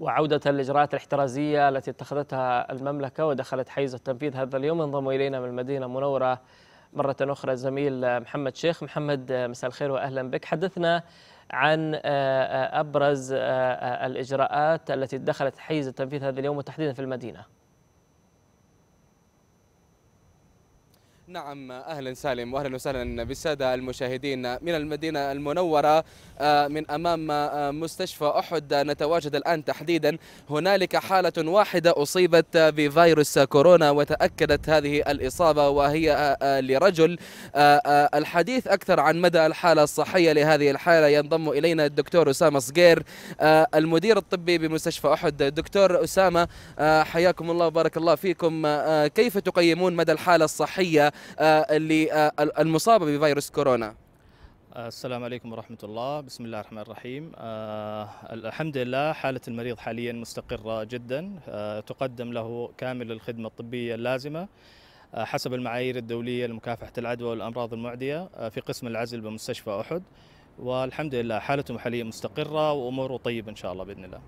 وعودة الإجراءات الاحترازية التي اتخذتها المملكة ودخلت حيز التنفيذ هذا اليوم انضم إلينا من المدينة المنورة مرة أخرى الزميل محمد شيخ محمد مساء الخير وأهلا بك حدثنا عن آه، آه، أبرز آه، الإجراءات التي دخلت حيز التنفيذ هذا اليوم وتحديدا في المدينة نعم اهلا سالم واهلا وسهلا بالساده المشاهدين من المدينه المنوره آه، من امام آه، مستشفى احد نتواجد الان تحديدا هنالك حاله واحده اصيبت بفيروس كورونا وتاكدت هذه الاصابه وهي آه، لرجل الحديث اكثر عن مدى الحاله الصحيه لهذه الحاله ينضم الينا الدكتور اسامه صقير المدير الطبي بمستشفى احد دكتور اسامه حياكم الله وبارك الله فيكم كيف تقيمون مدى الحاله الصحيه آه، اللي آه، المصابه بفيروس كورونا آه، السلام عليكم ورحمة الله بسم الله الرحمن الرحيم أه الحمد لله حالة المريض حاليا مستقرة جدا أه تقدم له كامل الخدمة الطبية اللازمة أه حسب المعايير الدولية لمكافحة العدوى والأمراض المعدية أه في قسم العزل بمستشفى أحد والحمد لله حالته حاليا مستقرة وأموره طيبة إن شاء الله بإذن الله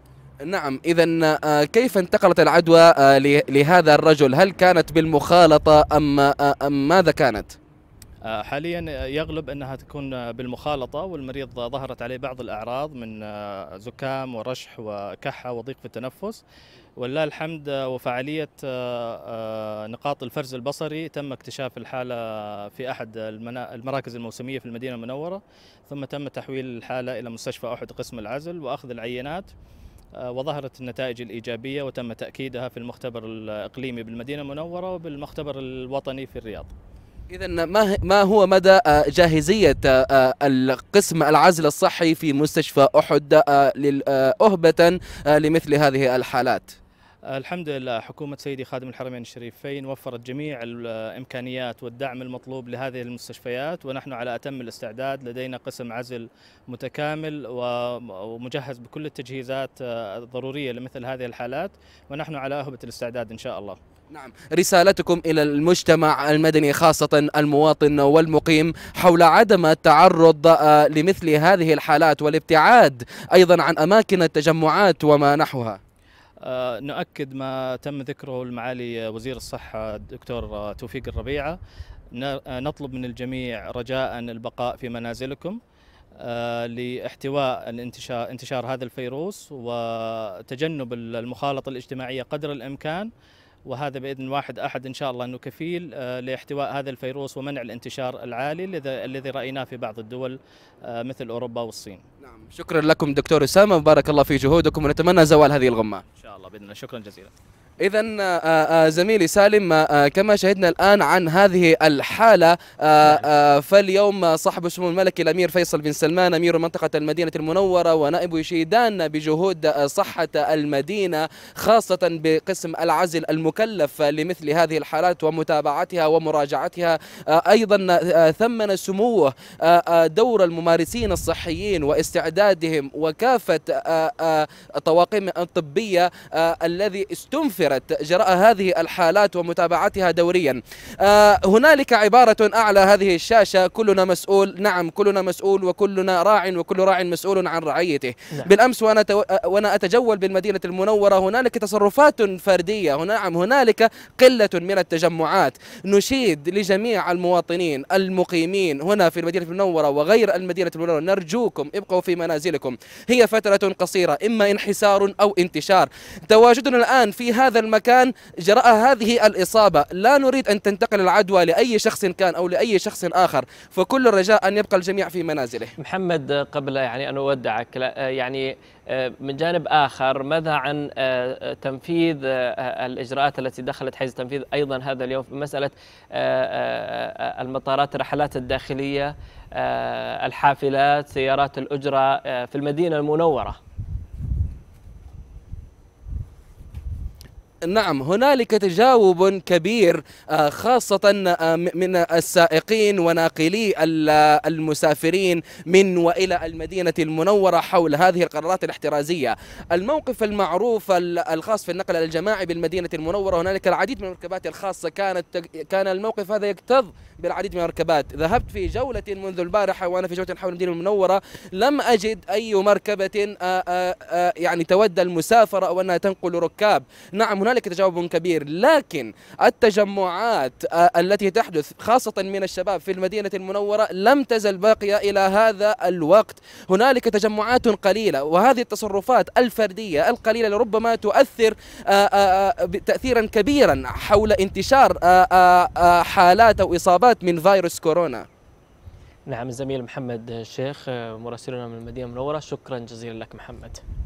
نعم اذا آه، كيف انتقلت العدوى آه، لهذا الرجل هل كانت بالمخالطه ام آه، ام ماذا كانت حاليا يغلب انها تكون بالمخالطه والمريض ظهرت عليه بعض الاعراض من زكام ورشح وكحه وضيق في التنفس ولله الحمد وفعاليه نقاط الفرز البصري تم اكتشاف الحاله في احد المراكز الموسميه في المدينه المنوره ثم تم تحويل الحاله الى مستشفى احد قسم العزل واخذ العينات آه، وظهرت النتائج الإيجابية وتم تأكيدها في المختبر الإقليمي بالمدينة المنورة وبالمختبر الوطني في الرياض إذا ما ما هو مدى آه، جاهزية آه، القسم العزل الصحي في مستشفى أحد أهبة لمثل هذه الحالات؟ الحمد لله حكومة سيدي خادم الحرمين الشريفين وفرت جميع الإمكانيات والدعم المطلوب لهذه المستشفيات ونحن على أتم الاستعداد لدينا قسم عزل متكامل ومجهز بكل التجهيزات الضرورية لمثل هذه الحالات ونحن على أهبة الاستعداد إن شاء الله نعم رسالتكم إلى المجتمع المدني خاصة المواطن والمقيم حول عدم التعرض آه، لمثل هذه الحالات والابتعاد أيضا عن أماكن التجمعات وما نحوها آه، نؤكد ما تم ذكره المعالي آه، وزير الصحة دكتور آه، توفيق الربيعة نطلب من الجميع رجاء البقاء في منازلكم لاحتواء الانتشار انتشار هذا الفيروس وتجنب المخالطة الاجتماعية قدر الإمكان وهذا باذن واحد احد ان شاء الله انه كفيل آه، لاحتواء هذا الفيروس ومنع الانتشار العالي الذي رايناه في بعض الدول آه، مثل اوروبا والصين. نعم شكرا لكم دكتور اسامه بارك الله في جهودكم ونتمنى زوال هذه الغمه. ان شاء الله باذن الله شكرا جزيلا. إذا آه، آه، آه، زميلي سالم كما شهدنا الآن عن هذه الحالة فاليوم صاحب السمو الملكي الأمير فيصل بن سلمان أمير منطقة المدينة المنورة ونائب يشيدان بجهود صحة المدينة خاصة بقسم العزل المكلف لمثل هذه الحالات ومتابعتها ومراجعتها أيضا ثمن سموه دور الممارسين الصحيين واستعدادهم وكافة طواقم الطبية الذي استنفر مباشرة جراء هذه الحالات ومتابعتها دوريا آه، هنالك عبارة أعلى هذه الشاشة كلنا مسؤول نعم كلنا مسؤول وكلنا راع وكل راع مسؤول عن رعيته نعم. بالأمس وأنا, تو... وأنا أتجول بالمدينة المنورة هنالك تصرفات فردية نعم هنالك قلة من التجمعات نشيد لجميع المواطنين المقيمين هنا في المدينة المنورة وغير المدينة المنورة نرجوكم ابقوا في منازلكم هي فترة قصيرة إما انحسار أو انتشار تواجدنا الآن في هذا المكان جراء هذه الإصابة لا نريد أن تنتقل العدوى لأي شخص كان أو لأي شخص آخر فكل الرجاء أن يبقى الجميع في منازله محمد قبل يعني أن أودعك آه، يعني آه، من جانب آخر ماذا عن آه، تنفيذ الإجراءات التي دخلت حيز تنفيذ أيضا هذا اليوم في مسألة المطارات الرحلات الداخلية الحافلات سيارات الأجرة في المدينة المنورة نعم هنالك تجاوب كبير آه، خاصة آه، من السائقين وناقلي المسافرين من وإلى المدينة المنورة حول هذه القرارات الاحترازية الموقف المعروف الخاص في النقل الجماعي بالمدينة المنورة هنالك العديد من المركبات الخاصة كانت كان الموقف هذا يكتظ بالعديد من المركبات ذهبت في جولة منذ البارحة وأنا في جولة حول المدينة المنورة لم أجد أي مركبة آه، يعني تود المسافرة أو أنها تنقل ركاب نعم هناك هنالك تجاوب كبير لكن التجمعات آه، التي تحدث خاصة من الشباب في المدينة المنورة لم تزل باقية إلى هذا الوقت هنالك تجمعات قليلة وهذه التصرفات الفردية القليلة لربما تؤثر آه، آه، تأثيرا كبيرا حول انتشار حالات أو إصابات من فيروس كورونا نعم الزميل محمد الشيخ مراسلنا من المدينة المنورة شكرا جزيلا لك محمد